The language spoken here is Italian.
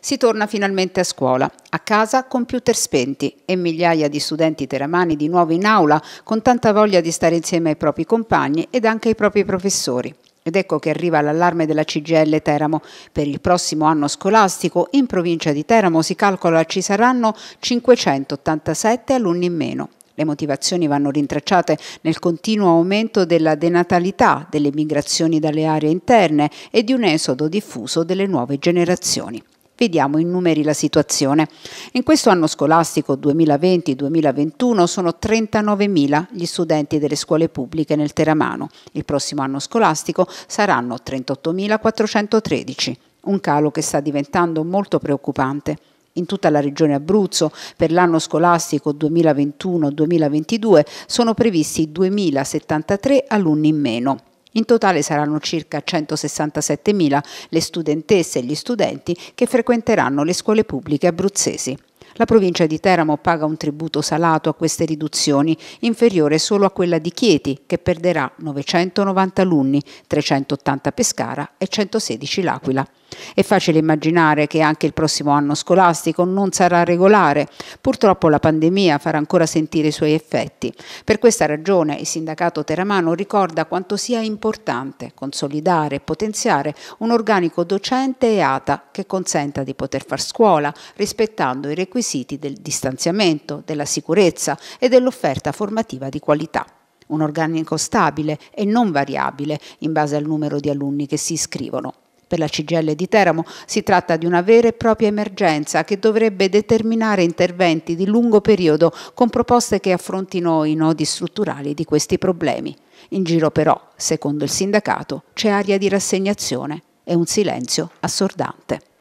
si torna finalmente a scuola. A casa computer spenti e migliaia di studenti teramani di nuovo in aula con tanta voglia di stare insieme ai propri compagni ed anche ai propri professori. Ed ecco che arriva l'allarme della CGL Teramo. Per il prossimo anno scolastico in provincia di Teramo si calcola ci saranno 587 alunni in meno. Le motivazioni vanno rintracciate nel continuo aumento della denatalità, delle migrazioni dalle aree interne e di un esodo diffuso delle nuove generazioni. Vediamo in numeri la situazione. In questo anno scolastico 2020-2021 sono 39.000 gli studenti delle scuole pubbliche nel Teramano. Il prossimo anno scolastico saranno 38.413, un calo che sta diventando molto preoccupante. In tutta la regione Abruzzo per l'anno scolastico 2021-2022 sono previsti 2.073 alunni in meno. In totale saranno circa 167.000 le studentesse e gli studenti che frequenteranno le scuole pubbliche abruzzesi. La provincia di Teramo paga un tributo salato a queste riduzioni, inferiore solo a quella di Chieti, che perderà 990 alunni, 380 Pescara e 116 L'Aquila. È facile immaginare che anche il prossimo anno scolastico non sarà regolare. Purtroppo la pandemia farà ancora sentire i suoi effetti. Per questa ragione il sindacato teramano ricorda quanto sia importante consolidare e potenziare un organico docente e ATA che consenta di poter far scuola rispettando i requisiti del distanziamento, della sicurezza e dell'offerta formativa di qualità un organico stabile e non variabile in base al numero di alunni che si iscrivono. Per la CGL di Teramo si tratta di una vera e propria emergenza che dovrebbe determinare interventi di lungo periodo con proposte che affrontino i nodi strutturali di questi problemi. In giro però, secondo il sindacato, c'è aria di rassegnazione e un silenzio assordante.